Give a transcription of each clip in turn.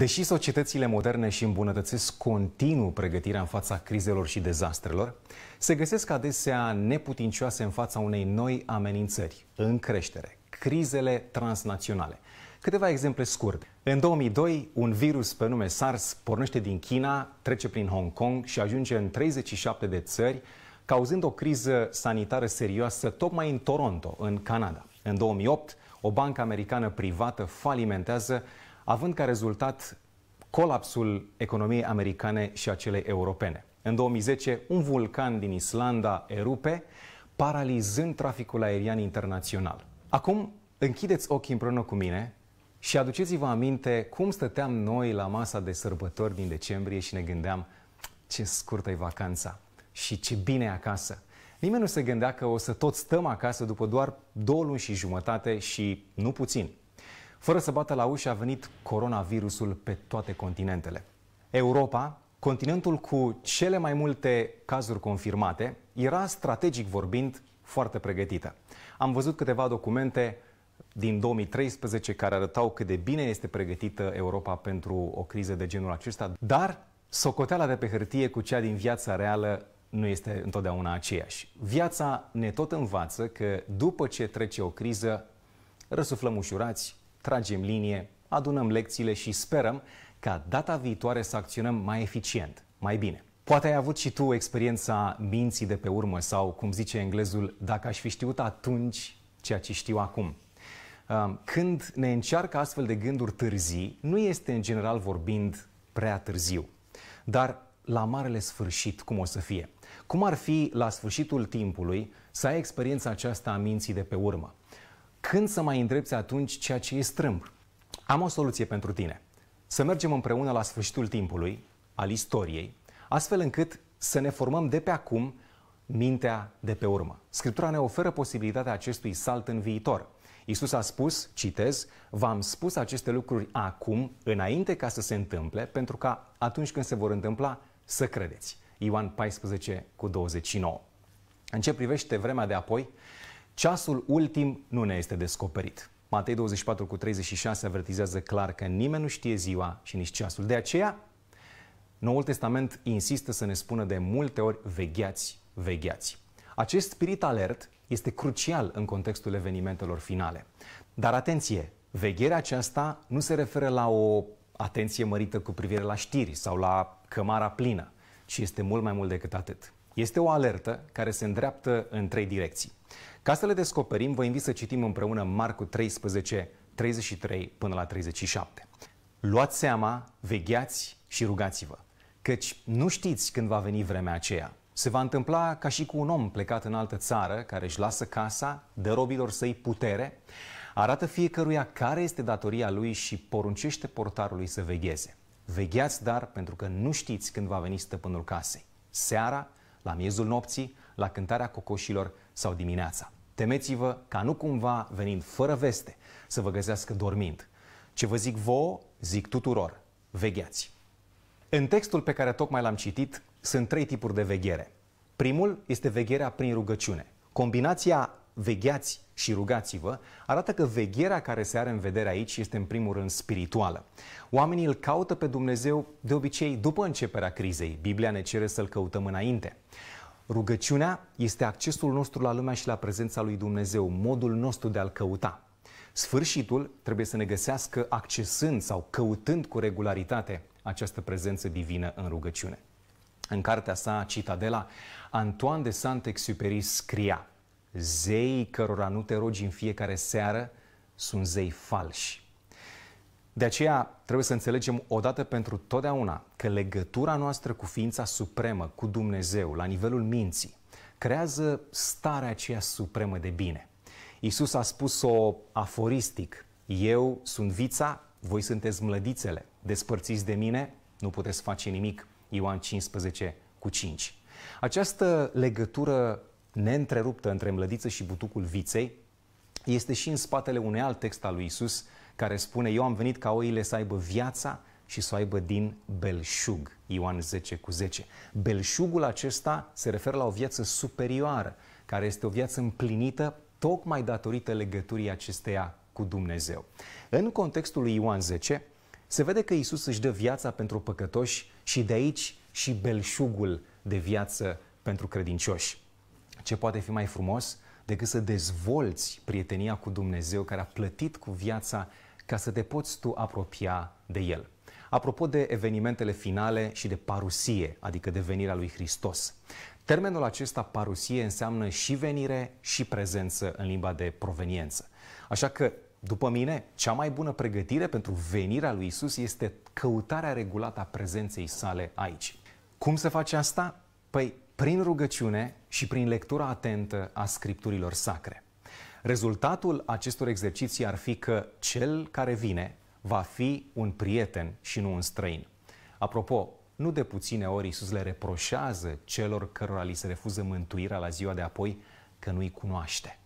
Deși societățile moderne și îmbunătățesc continuu pregătirea în fața crizelor și dezastrelor, se găsesc adesea neputincioase în fața unei noi amenințări, în creștere, crizele transnaționale. Câteva exemple scurte. În 2002, un virus pe nume SARS pornește din China, trece prin Hong Kong și ajunge în 37 de țări, cauzând o criză sanitară serioasă tocmai în Toronto, în Canada. În 2008, o bancă americană privată falimentează având ca rezultat colapsul economiei americane și celei europene. În 2010, un vulcan din Islanda erupe, paralizând traficul aerian internațional. Acum, închideți ochii împreună cu mine și aduceți-vă aminte cum stăteam noi la masa de sărbători din decembrie și ne gândeam ce scurtă e vacanța și ce bine e acasă. Nimeni nu se gândea că o să tot stăm acasă după doar două luni și jumătate și nu puțin. Fără să bată la ușă a venit coronavirusul pe toate continentele. Europa, continentul cu cele mai multe cazuri confirmate, era strategic vorbind foarte pregătită. Am văzut câteva documente din 2013 care arătau cât de bine este pregătită Europa pentru o criză de genul acesta, dar socoteala de pe hârtie cu cea din viața reală nu este întotdeauna aceeași. Viața ne tot învață că după ce trece o criză, răsuflăm ușurați, tragem linie, adunăm lecțiile și sperăm ca data viitoare să acționăm mai eficient, mai bine. Poate ai avut și tu experiența minții de pe urmă sau, cum zice englezul, dacă aș fi știut atunci ceea ce știu acum. Um, când ne încearcă astfel de gânduri târzii, nu este în general vorbind prea târziu. Dar la marele sfârșit, cum o să fie? Cum ar fi la sfârșitul timpului să ai experiența aceasta a minții de pe urmă? Când să mai îndrepți atunci ceea ce e strâmb? Am o soluție pentru tine. Să mergem împreună la sfârșitul timpului, al istoriei, astfel încât să ne formăm de pe acum mintea de pe urmă. Scriptura ne oferă posibilitatea acestui salt în viitor. Isus a spus, citez, v-am spus aceste lucruri acum, înainte ca să se întâmple, pentru ca atunci când se vor întâmpla, să credeți. Ioan 14 cu 29. În ce privește vremea de apoi, Ceasul ultim nu ne este descoperit. Matei 24 cu 36 avertizează clar că nimeni nu știe ziua și nici ceasul. De aceea, Noul Testament insistă să ne spună de multe ori vegheați, vegheați. Acest spirit alert este crucial în contextul evenimentelor finale. Dar atenție, vegherea aceasta nu se referă la o atenție mărită cu privire la știri sau la cămara plină, ci este mult mai mult decât atât. Este o alertă care se îndreaptă în trei direcții. Ca să le descoperim, vă invit să citim împreună Marcu 13, 33 până la 37. Luați seama, vegheați și rugați-vă, căci nu știți când va veni vremea aceea. Se va întâmpla ca și cu un om plecat în altă țară, care își lasă casa, dă robilor săi putere, arată fiecăruia care este datoria lui și poruncește portarului să vegheze. Vegheați dar, pentru că nu știți când va veni stăpânul casei. Seara, la miezul nopții, la cântarea cocoșilor sau dimineața. Temeți-vă ca nu cumva venind fără veste să vă găsească dormind. Ce vă zic vouă, zic tuturor, vegheați. În textul pe care tocmai l-am citit sunt trei tipuri de veghere. Primul este vegherea prin rugăciune. Combinația vegheați și rugați-vă arată că vegherea care se are în vedere aici este în primul rând spirituală. Oamenii îl caută pe Dumnezeu de obicei după începerea crizei. Biblia ne cere să-l căutăm înainte. Rugăciunea este accesul nostru la lumea și la prezența lui Dumnezeu, modul nostru de a-L căuta. Sfârșitul trebuie să ne găsească accesând sau căutând cu regularitate această prezență divină în rugăciune. În cartea sa Citadela, Antoine de Saint-Exupéry scria Zeii cărora nu te rogi în fiecare seară sunt zei falși. De aceea trebuie să înțelegem odată pentru totdeauna că legătura noastră cu ființa supremă, cu Dumnezeu, la nivelul minții, creează starea aceea supremă de bine. Iisus a spus-o aforistic, eu sunt vița, voi sunteți mlădițele, despărțiți de mine, nu puteți face nimic. Ioan 15 cu 5. Această legătură neîntreruptă între mlădiță și butucul viței este și în spatele unui alt text al lui Iisus, care spune Eu am venit ca oile să aibă viața și să o aibă din belșug. Ioan 10 cu 10. Belșugul acesta se referă la o viață superioară, care este o viață împlinită tocmai datorită legăturii acesteia cu Dumnezeu. În contextul lui Ioan 10, se vede că Isus își dă viața pentru păcătoși și de aici și belșugul de viață pentru credincioși. Ce poate fi mai frumos decât să dezvolți prietenia cu Dumnezeu care a plătit cu viața ca să te poți tu apropia de El. Apropo de evenimentele finale și de parusie, adică de venirea lui Hristos. Termenul acesta, parusie, înseamnă și venire și prezență în limba de proveniență. Așa că, după mine, cea mai bună pregătire pentru venirea lui Isus este căutarea regulată a prezenței sale aici. Cum se face asta? Păi, prin rugăciune și prin lectura atentă a scripturilor sacre. Rezultatul acestor exerciții ar fi că cel care vine va fi un prieten și nu un străin. Apropo, nu de puține ori Iisus le reproșează celor cărora li se refuză mântuirea la ziua de apoi că nu-i cunoaște.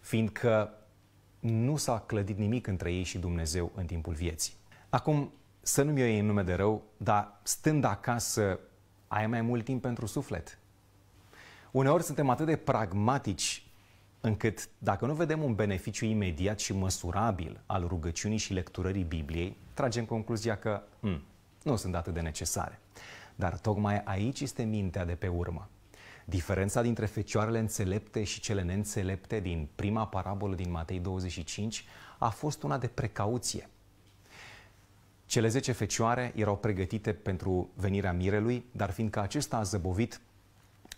Fiindcă nu s-a clădit nimic între ei și Dumnezeu în timpul vieții. Acum, să nu-mi iei în nume de rău, dar stând acasă, ai mai mult timp pentru suflet. Uneori suntem atât de pragmatici încât dacă nu vedem un beneficiu imediat și măsurabil al rugăciunii și lecturării Bibliei, tragem concluzia că m, hmm, nu sunt atât de necesare. Dar tocmai aici este mintea de pe urmă. Diferența dintre fecioarele înțelepte și cele neînțelepte din prima parabolă din Matei 25 a fost una de precauție. Cele 10 fecioare erau pregătite pentru venirea mirelui, dar fiindcă acesta a zăbovit,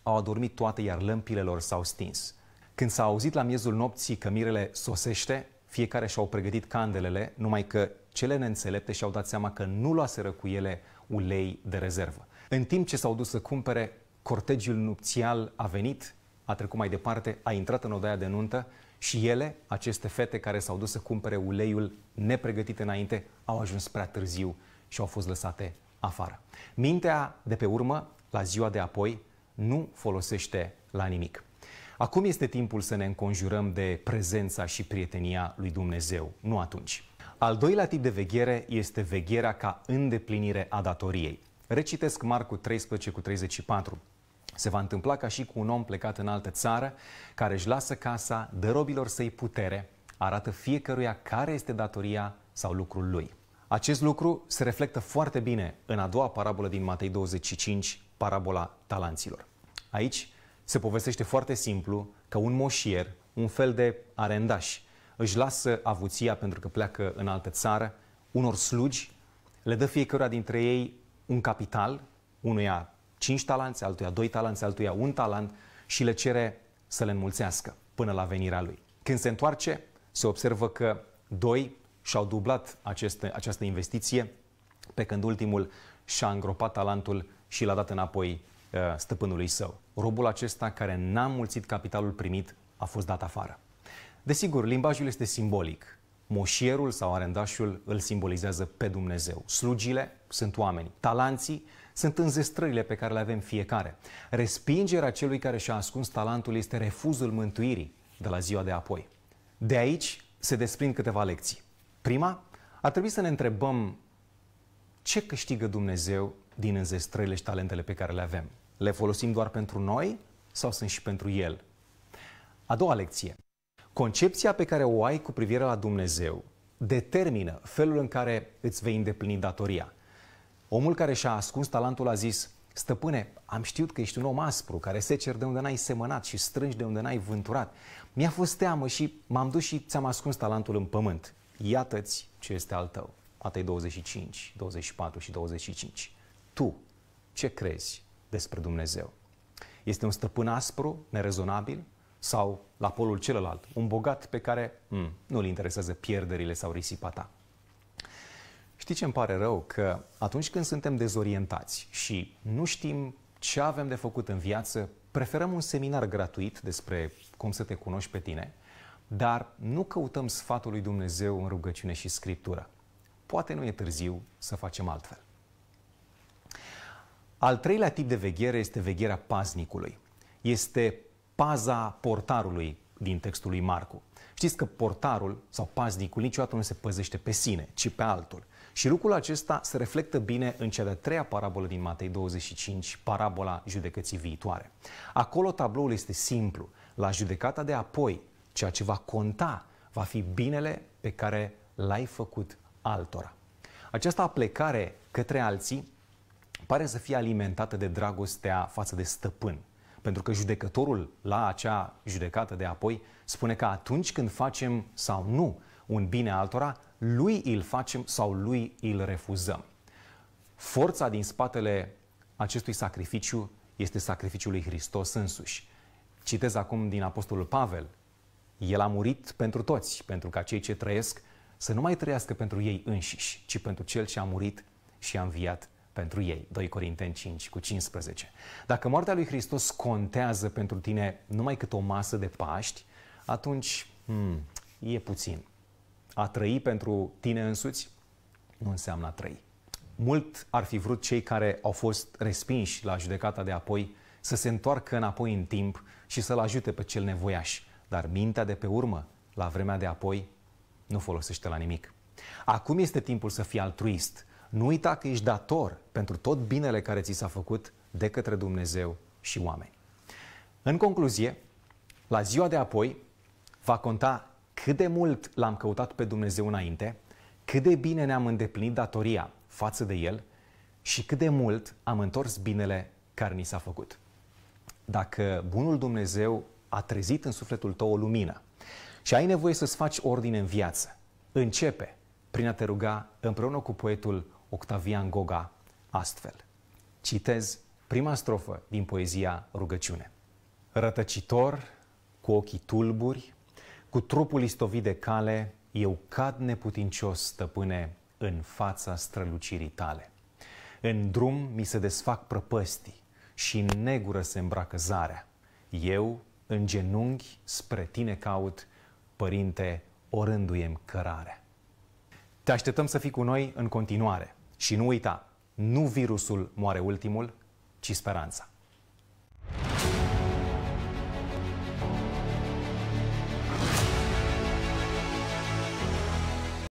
au adormit toate, iar lămpile lor s-au stins. Când s-a auzit la miezul nopții că mirele sosește, fiecare și-au pregătit candelele, numai că cele neînțelepte și-au dat seama că nu luaseră cu ele ulei de rezervă. În timp ce s-au dus să cumpere, cortegiul nupțial a venit, a trecut mai departe, a intrat în odaia de nuntă și ele, aceste fete care s-au dus să cumpere uleiul nepregătit înainte, au ajuns prea târziu și au fost lăsate afară. Mintea de pe urmă, la ziua de apoi, nu folosește la nimic. Acum este timpul să ne înconjurăm de prezența și prietenia lui Dumnezeu, nu atunci. Al doilea tip de veghere este vegherea ca îndeplinire a datoriei. Recitesc Marcu 13 cu 34. Se va întâmpla ca și cu un om plecat în altă țară, care își lasă casa, dă robilor săi putere, arată fiecăruia care este datoria sau lucrul lui. Acest lucru se reflectă foarte bine în a doua parabolă din Matei 25, parabola talanților. Aici, se povestește foarte simplu că un moșier, un fel de arendaș, își lasă avuția pentru că pleacă în altă țară, unor slugi, le dă fiecăruia dintre ei un capital, unuia 5 talanți, altuia 2 talanți, altuia un talent și le cere să le înmulțească până la venirea lui. Când se întoarce, se observă că doi și-au dublat aceste, această investiție, pe când ultimul și-a îngropat talentul și l-a dat înapoi uh, stăpânului său robul acesta care n-a mulțit capitalul primit a fost dat afară. Desigur, limbajul este simbolic. Moșierul sau arendașul îl simbolizează pe Dumnezeu. Slugile sunt oameni. Talanții sunt înzestrările pe care le avem fiecare. Respingerea celui care și-a ascuns talentul este refuzul mântuirii de la ziua de apoi. De aici se desprind câteva lecții. Prima, ar trebui să ne întrebăm ce câștigă Dumnezeu din înzestrările și talentele pe care le avem le folosim doar pentru noi sau sunt și pentru El? A doua lecție. Concepția pe care o ai cu privire la Dumnezeu determină felul în care îți vei îndeplini datoria. Omul care și-a ascuns talentul a zis, Stăpâne, am știut că ești un om aspru, care cer de unde n-ai semănat și strângi de unde n-ai vânturat. Mi-a fost teamă și m-am dus și ți-am ascuns talentul în pământ. Iată-ți ce este al tău. Matei 25, 24 și 25. Tu ce crezi despre Dumnezeu. Este un stăpân aspru, nerezonabil sau, la polul celălalt, un bogat pe care mm, nu-l interesează pierderile sau risipa ta. Știi ce îmi pare rău? Că atunci când suntem dezorientați și nu știm ce avem de făcut în viață, preferăm un seminar gratuit despre cum să te cunoști pe tine, dar nu căutăm sfatul lui Dumnezeu în rugăciune și scriptură. Poate nu e târziu să facem altfel. Al treilea tip de veghere este vegherea paznicului. Este paza portarului din textul lui Marcu. Știți că portarul sau paznicul niciodată nu se păzește pe sine, ci pe altul. Și lucrul acesta se reflectă bine în cea de-a treia parabolă din Matei 25, parabola judecății viitoare. Acolo tabloul este simplu. La judecata de apoi, ceea ce va conta va fi binele pe care l-ai făcut altora. Această aplecare către alții pare să fie alimentată de dragostea față de stăpân. Pentru că judecătorul la acea judecată de apoi spune că atunci când facem sau nu un bine altora, lui îl facem sau lui îl refuzăm. Forța din spatele acestui sacrificiu este sacrificiul lui Hristos însuși. Citez acum din Apostolul Pavel. El a murit pentru toți, pentru ca cei ce trăiesc să nu mai trăiască pentru ei înșiși, ci pentru cel ce a murit și a înviat pentru ei. 2 Corinteni 5 cu 15. Dacă moartea lui Hristos contează pentru tine numai cât o masă de Paști, atunci hmm, e puțin. A trăi pentru tine însuți nu înseamnă a trăi. Mult ar fi vrut cei care au fost respinși la judecata de apoi să se întoarcă înapoi în timp și să-l ajute pe cel nevoiaș. Dar mintea de pe urmă, la vremea de apoi, nu folosește la nimic. Acum este timpul să fii altruist, nu uita că ești dator pentru tot binele care ți s-a făcut de către Dumnezeu și oameni. În concluzie, la ziua de apoi va conta cât de mult l-am căutat pe Dumnezeu înainte, cât de bine ne-am îndeplinit datoria față de El și cât de mult am întors binele care ni s-a făcut. Dacă bunul Dumnezeu a trezit în sufletul tău o lumină și ai nevoie să-ți faci ordine în viață, începe prin a te ruga împreună cu poetul Octavian Goga astfel. Citez prima strofă din poezia Rugăciune. Rătăcitor, cu ochii tulburi, cu trupul istovit de cale, eu cad neputincios, stăpâne, în fața strălucirii tale. În drum mi se desfac prăpăstii și în negură se îmbracă zarea. Eu, în genunchi, spre tine caut, Părinte, orânduiem cărarea. Te așteptăm să fii cu noi în continuare. Și nu uita, nu virusul moare ultimul, ci speranța.